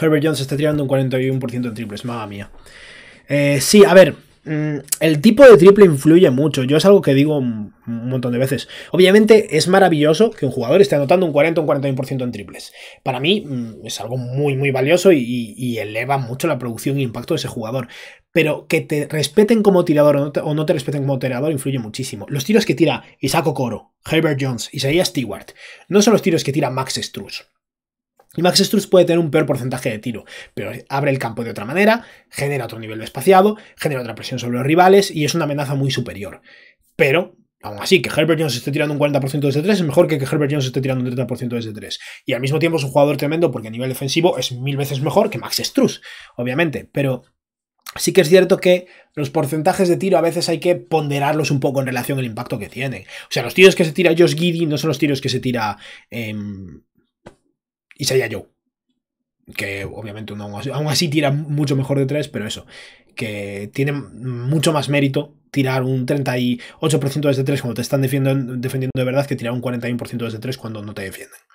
Herbert Jones está tirando un 41% en triples, madre mía. Eh, sí, a ver, mm, el tipo de triple influye mucho. Yo es algo que digo un montón de veces. Obviamente es maravilloso que un jugador esté anotando un 40 o un 41% en triples. Para mí mm, es algo muy, muy valioso y, eleva mucho la producción e impacto de ese jugador. Pero que te respeten como tirador o no te, respeten como tirador influye muchísimo. Los tiros que tira Isaac coro, Herbert Jones, Isaiah Stewart, no son los tiros que tira Max Struz. Y Max Struz puede tener un peor porcentaje de tiro, pero abre el campo de otra manera, genera otro nivel de espaciado, genera otra presión sobre los rivales y es una amenaza muy superior. Pero, aún así, que Herbert Jones esté tirando un 40% desde 3 es mejor que que Herbert Jones esté tirando un 30% desde 3. Y al mismo tiempo es un jugador tremendo porque a nivel defensivo es mil veces mejor que Max Struz, obviamente. Pero sí que es cierto que los porcentajes de tiro a veces hay que ponderarlos un poco en relación al impacto que tienen. O sea, los tiros que se tira Josh Giddy no son los tiros que se tira em, y Isaiah yo Que obviamente aún así tira mucho mejor de tres, pero eso. Que tiene mucho más mérito tirar un 38% desde 3 cuando te están defendiendo, defendiendo de verdad que tirar un 41% desde 3 cuando no te defienden.